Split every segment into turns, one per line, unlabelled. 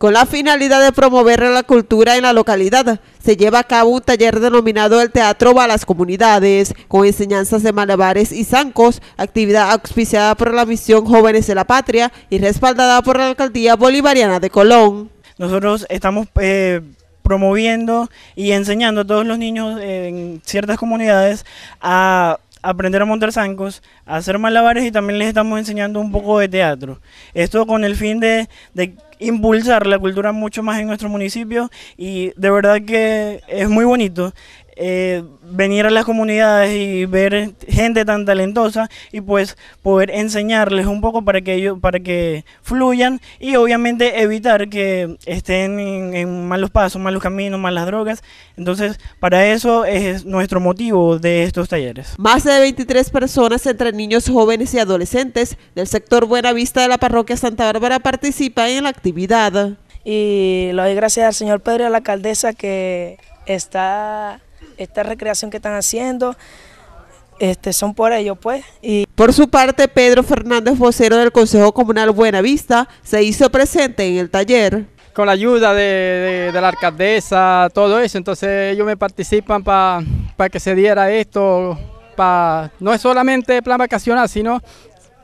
Con la finalidad de promover la cultura en la localidad, se lleva a cabo un taller denominado el Teatro a las Comunidades, con enseñanzas de malabares y zancos, actividad auspiciada por la misión Jóvenes de la Patria y respaldada por la Alcaldía Bolivariana de Colón.
Nosotros estamos eh, promoviendo y enseñando a todos los niños en ciertas comunidades a aprender a montar zancos, a hacer malabares y también les estamos enseñando un poco de teatro. Esto con el fin de impulsar la cultura mucho más en nuestro municipio y de verdad que es muy bonito. Eh, venir a las comunidades y ver gente tan talentosa y pues poder enseñarles un poco para que para que fluyan y obviamente evitar que estén en, malos pasos, malos caminos, malas drogas. Entonces, para eso es nuestro motivo de estos talleres.
Más de 23 personas entre niños, jóvenes y adolescentes del sector Buena Vista de la parroquia Santa Bárbara participan en la actividad
y le doy gracias al señor Pedro y a la alcaldesa que está esta recreación que están haciendo. Este, son por ello, pues. Y... Por su parte,
Pedro Fernández, vocero del Consejo Comunal Buenavista, se hizo presente en el taller.
Con la ayuda de, la alcaldesa, todo eso, entonces ellos me participan para que se diera esto, no es solamente plan vacacional, sino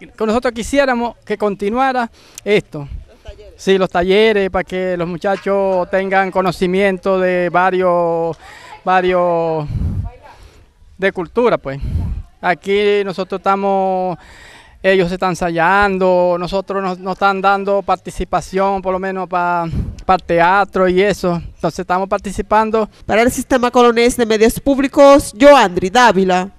que nosotros quisiéramos que continuara esto. Sí, los talleres para que los muchachos tengan conocimiento de varios, varios de cultura, pues. Aquí nosotros estamos, ellos están ensayando, nosotros nos, están dando participación, por lo menos para para teatro y eso. Entonces estamos participando. Para el sistema colonés de medios públicos, andri Dávila.